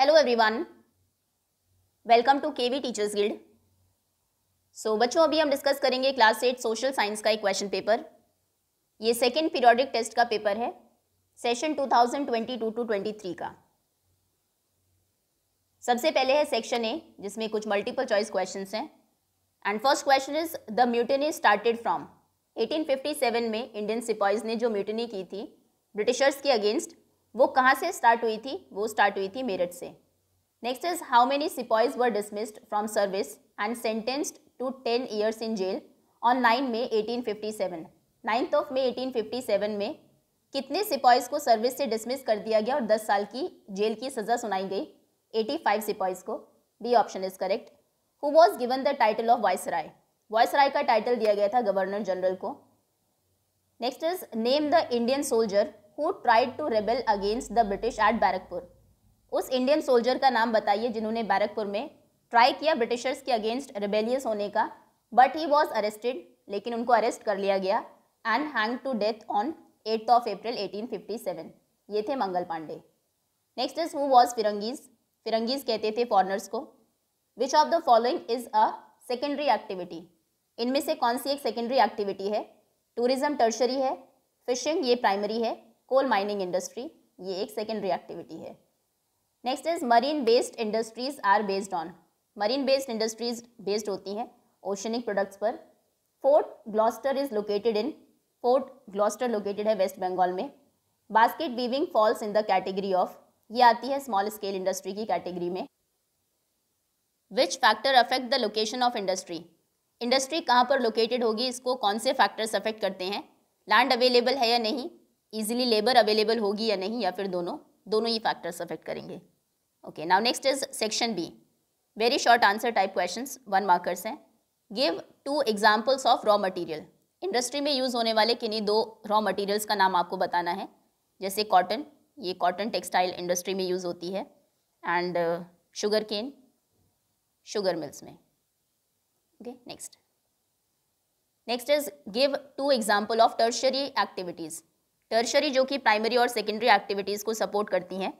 Hello everyone welcome to KV teachers guild so बच्चों अभी हम डिस्कस करेंगे क्लास एट सोशल साइंस का एक क्वेश्चन पेपर ये सेकेंड पीरियडिक टेस्ट का पेपर है सेशन 2022 टू 23 का सबसे पहले है सेक्शन ए जिसमें कुछ मल्टीपल चॉइस क्वेश्चन हैं and first question is the mutiny started from 1857 में इंडियन सिपाहीज ने जो म्यूटनी की थी ब्रिटिशर्स के अगेंस्ट वो कहाँ से स्टार्ट हुई थी वो स्टार्ट हुई थी मेरठ से next is how many sepoys were dismissed from service and sentenced to ten years in jail on nine May eighteen fifty seven ninth of May eighteen fifty seven में कितने सिपॉइज को service से dismiss कर दिया गया और दस साल की जेल की सज़ा सुनाई गई एटी फाइव सिपॉइज को B option is correct who was given the title of viceroy viceroy का टाइटल दिया गया था गवर्नर जनरल को next is name the Indian soldier who tried to rebel against the British at Barrackpore उस Indian soldier का नाम बताइए जिन्होंने बैरकपुर में ट्राई किया ब्रिटिशर्स के अगेंस्ट रेबेलियस होने का बट ही वॉज अरेस्टेड लेकिन उनको अरेस्ट कर लिया गया and hang to death on eighth of April 1857 ये थे Mangal Pandey next is who was फिरंगीज फिरंगीज कहते थे फॉरनर्स को which of the following is a secondary activity इनमें से कौन सी एक सेकेंडरी एक्टिविटी है टूरिज्म टर्शरी है फिशिंग ये प्राइमरी है कोल माइनिंग इंडस्ट्री ये एक सेकेंडरी एक्टिविटी है next is marine based industries are based on marine based industries based होती हैं ओशनिक प्रोडक्ट्स पर Fort Gloster is located in Fort Gloster located है वेस्ट बंगाल में basket weaving falls in the category of ये आती है स्मॉल स्केल इंडस्ट्री की कैटेगरी में which factor affect the location of industry industry कहाँ पर लोकेटेड होगी इसको कौन से फैक्टर्स अफेक्ट करते हैं लैंड अवेलेबल है या नहीं ईजिली लेबर अवेलेबल होगी या नहीं या फिर दोनों दोनों ही फैक्टर्स अफेक्ट करेंगे okay now next is section B very short answer type question one markers हैं give two examples of raw material industry में यूज़ होने वाले किन्हीं दो रॉ मटीरियल्स का नाम आपको बताना है जैसे कॉटन ये कॉटन टेक्सटाइल इंडस्ट्री में यूज़ होती है and sugar cane sugar mills में okay next next is give two example of tertiary activities tertiary जो कि प्राइमरी और सेकेंडरी एक्टिविटीज़ को सपोर्ट करती हैं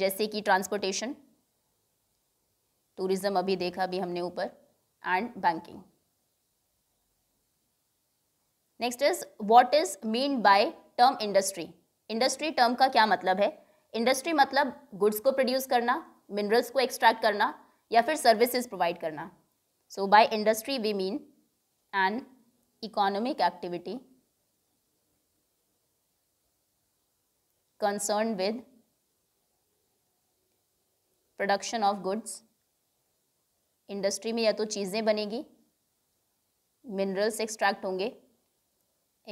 जैसे कि ट्रांसपोर्टेशन टूरिज्म अभी देखा अभी हमने ऊपर and banking next is what is mean by term industry industry term का क्या मतलब है इंडस्ट्री मतलब गुड्स को प्रोड्यूस करना मिनरल्स को एक्सट्रैक्ट करना या फिर सर्विसेज प्रोवाइड करना so by industry we mean an economic activity concerned with production of goods industry में या तो चीज़ें बनेगी मिनरल्स एक्सट्रैक्ट होंगे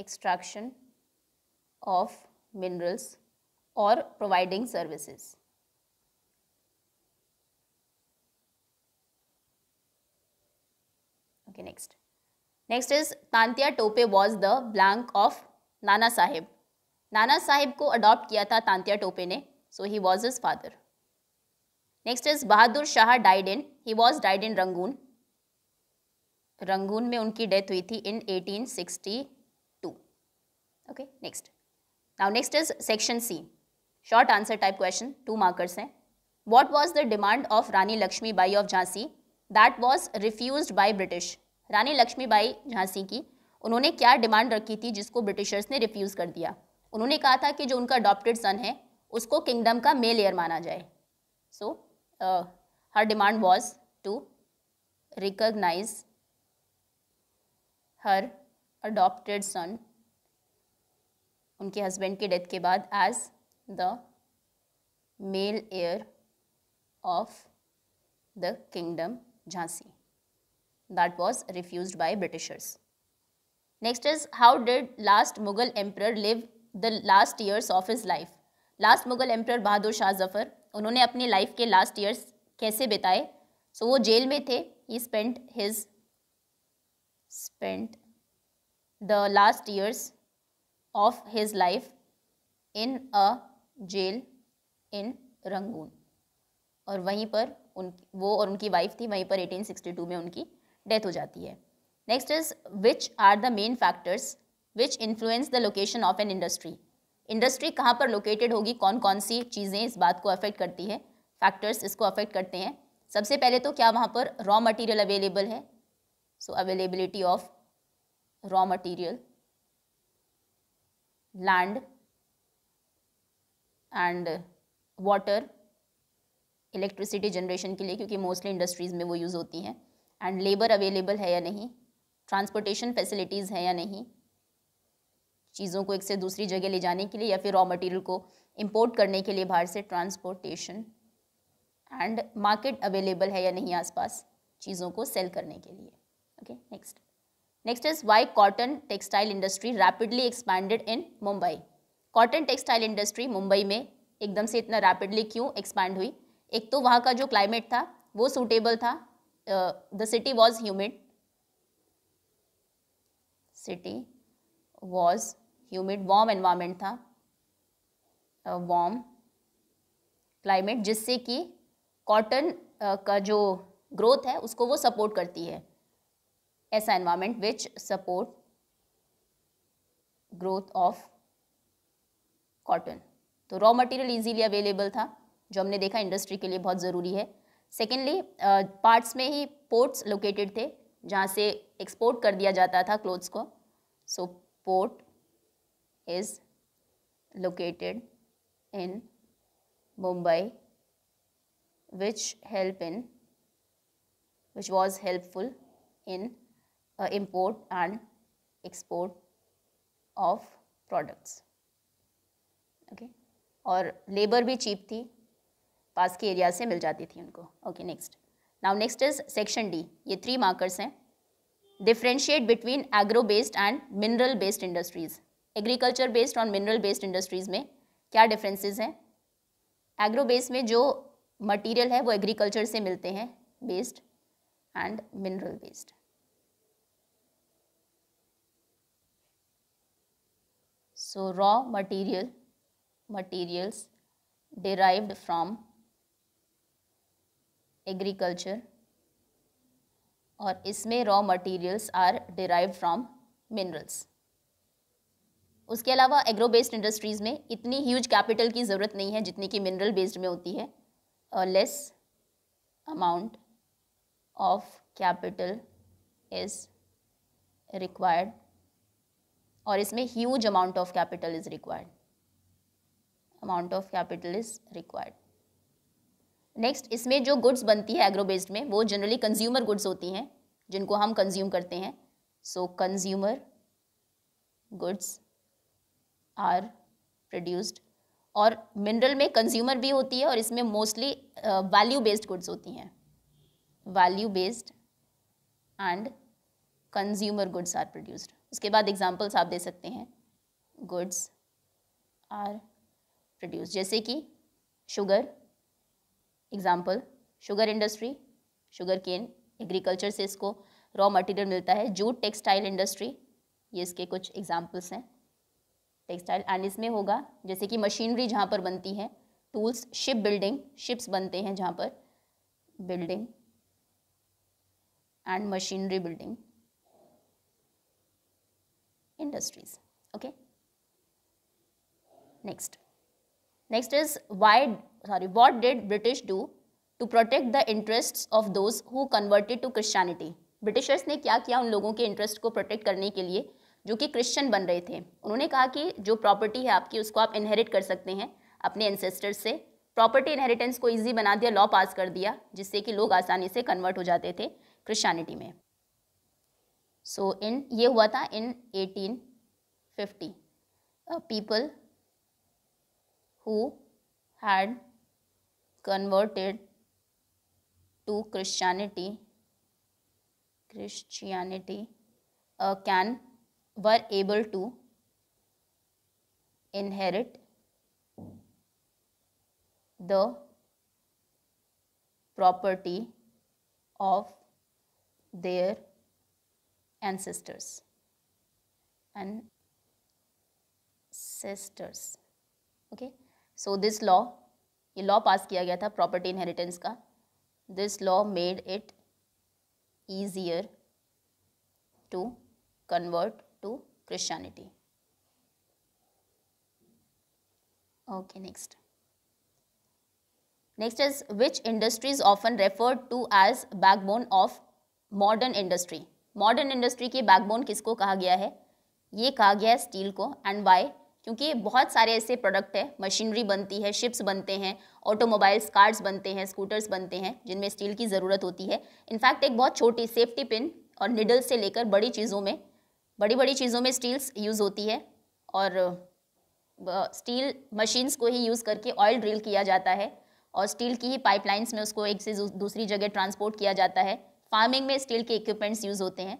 एक्सट्रैक्शन ऑफ मिनरल्स और providing services okay next next is Tantia Tope was the blank of Nana Saheb नाना साहिब को अडॉप्ट किया था तांतिया टोपे ने so he was his father next is Bahadur Shah died in he was died in Rangoon Rangoon में उनकी डेथ हुई थी in 1862 okay next now next is section C short answer type question two markers हैं what was the demand of Rani Lakshmi Bai of Jhansi that was refuse by British Rani Lakshmi Bai Jhansi की उन्होंने क्या demand रखी थी जिसको ब्रिटिशर्स ने रिफ्यूज़ कर दिया उन्होंने कहा था कि जो उनका अडॉप्टेड सन है उसको किंगडम का मेल एयर माना जाए so her demand was to recognise her adopted son उनके हस्बैंड की डेथ के बाद as the male heir of the kingdom Jhansi that was refuse by Britishers next is how did last Mughal emperor live the last years of his life last Mughal emperor Bahadur Shah Zafar उन्होंने अपनी life के last years कैसे बिताए सो so, वो jail में थे he spent his spent the last years of his life in a jail in Rangoon और वहीं पर उन वो और उनकी वाइफ थी वहीं पर 1862 में उनकी डेथ हो जाती है next is which are the main factors which influence the location of an industry industry कहाँ पर लोकेटेड होगी कौन कौन सी चीज़ें इस बात को अफेक्ट करती है फैक्टर्स इसको अफेक्ट करते हैं सबसे पहले तो क्या वहाँ पर रॉ मटेरियल अवेलेबल है so availability of raw material land and water electricity generation के लिए क्योंकि मोस्टली इंडस्ट्रीज़ में वो यूज़ होती हैं एंड लेबर अवेलेबल है या नहीं ट्रांसपोर्टेशन फैसिलिटीज़ है या नहीं चीज़ों को एक से दूसरी जगह ले जाने के लिए या फिर रॉ मटेरियल को इम्पोर्ट करने के लिए बाहर से ट्रांसपोर्टेशन एंड मार्केट अवेलेबल है या नहीं आसपास चीज़ों को सेल करने के लिए okay next next is why cotton textile industry rapidly expanded in Mumbai cotton textile industry Mumbai में एकदम से इतना रैपिडली क्यों एक्सपैंड हुई एक तो वहाँ का जो क्लाइमेट था वो सूटेबल था the city was humid city was humid warm environment था वार्म uh, क्लाइमेट जिससे कि कॉटन uh, का जो ग्रोथ है उसको वो सपोर्ट करती है ऐसा environment which support growth of cotton तो रॉ मटेरियल इजीली अवेलेबल था जो हमने देखा इंडस्ट्री के लिए बहुत ज़रूरी है सेकेंडली पार्ट्स uh, में ही पोर्ट्स लोकेटेड थे जहाँ से एक्सपोर्ट कर दिया जाता था क्लोथ्स को so port is located in Mumbai which help in which was helpful in uh, import and export of products okay और लेबर भी चीप थी पास के एरिया से मिल जाती थी उनको okay next now next is section D ये थ्री मार्कर्स हैं differentiate between agro based and mineral based industries agriculture based और मिनरल बेस्ड इंडस्ट्रीज़ में क्या डिफरेंसेस हैं एग्रो बेस में जो मटेरियल है वो एग्रीकल्चर से मिलते हैं based and mineral based so raw material materials derived from agriculture और इसमें raw materials are derived from minerals उसके अलावा एग्रो बेस्ड इंडस्ट्रीज़ में इतनी ह्यूज कैपिटल की ज़रूरत नहीं है जितनी कि मिनरल बेस्ड में होती है less amount of capital is required और इसमें huge amount of capital is required amount of capital is required next इसमें जो गुड्स बनती है एग्रो बेस्ड में वो जनरली कंज्यूमर गुड्स होती हैं जिनको हम कंज्यूम करते हैं so consumer goods are produced और मिनरल में कंज्यूमर भी होती है और इसमें मोस्टली वैल्यू बेस्ड गुड्स होती हैं value based and consumer goods are produced उसके बाद एग्जांपल्स आप दे सकते हैं गुड्स आर प्रोड्यूस जैसे कि sugar example sugar industry sugar cane agriculture से इसको रॉ मटेरियल मिलता है जूट टेक्सटाइल इंडस्ट्री ये इसके कुछ एग्जाम्पल्स हैं टेक्सटाइल एंड इसमें होगा जैसे कि मशीनरी जहाँ पर बनती है टूल्स शिप बिल्डिंग शिप्स बनते हैं जहाँ पर building and machinery building industries okay next next is why sorry what did British do to protect the interest of those who converted to christianity Britishers ने क्या किया उन लोगों के इंटरेस्ट को प्रोटेक्ट करने के लिए जो कि क्रिश्चियन बन रहे थे उन्होंने कहा कि जो प्रॉपर्टी है आपकी उसको आप इनहेरिट कर सकते हैं अपने एंसेस्टर्स से प्रॉपर्टी इनहेरिटेंस को ईजी बना दिया लॉ पास कर दिया जिससे कि लोग आसानी से कन्वर्ट हो जाते थे क्रिश्चानिटी में सो so, इन ये हुआ था in 1850 people who had converted to Christianity christianity can were able to inherit the property of their ancestors and sisters okay so this law ये लॉ पास किया गया था प्रॉपर्टी इनहेरिटेंस का this law made it easier to convert Christianity. Okay, next. Next is which industry is often referred to as backbone of modern industry. modern industry की backbone किसको कहा गया है ये कहा गया है steel को and why क्योंकि बहुत सारे ऐसे प्रोडक्ट है मशीनरी बनती है शिप्स बनते हैं ऑटोमोबाइल्स कार्स बनते हैं स्कूटर्स बनते हैं जिनमें स्टील की ज़रूरत होती है इनफैक्ट एक बहुत छोटी सेफ्टी पिन और निडल से लेकर बड़ी चीज़ों में बड़ी बड़ी चीज़ों में स्टील्स यूज़ होती है और स्टील मशीन्स को ही यूज़ करके ऑयल ड्रिल किया जाता है और स्टील की ही पाइपलाइंस में उसको एक से दूसरी जगह ट्रांसपोर्ट किया जाता है फार्मिंग में स्टील के इक्विपमेंट्स यूज़ होते हैं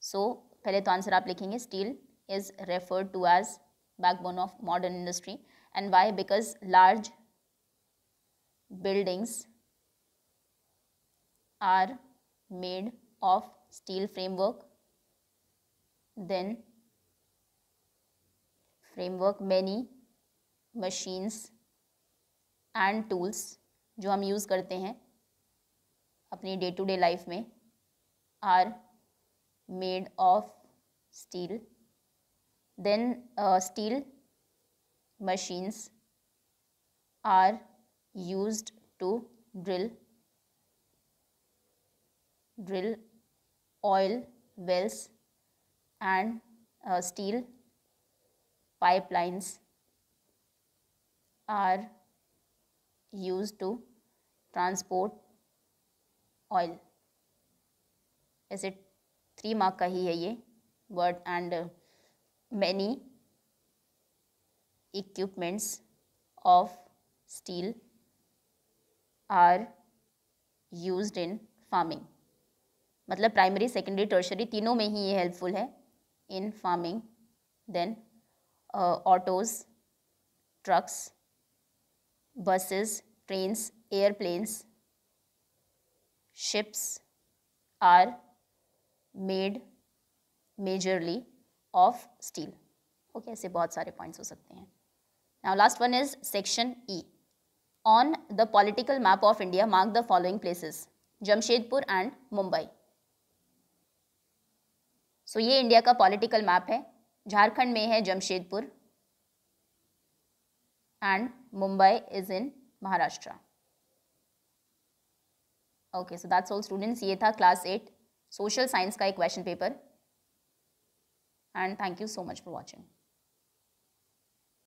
सो so, पहले तो आंसर आप लिखेंगे steel is referred to as backbone of modern industry and why because large buildings are made of steel framework then framework many machines and tools जो हम use करते हैं अपनी day to day life में are made of steel then uh, steel machines are used to drill drill oil wells and uh, steel pipelines are used to transport oil. is it three mark ka hi hai ye word and uh, many equipments of steel are used in farming मतलब primary secondary tertiary तीनों में ही ये helpful है in farming then uh, autos, trucks, buses, trains, airplanes, ships are made majorly of steel. okay aise bahut sare points ho sakte hain now last one is section e on the political map of india mark the following places jamshedpur and mumbai सो ये India का political map है झारखंड में है Jamshedpur and Mumbai is in Maharashtra okay so that's all students ये था class eight social science का एक question paper and thank you so much for watching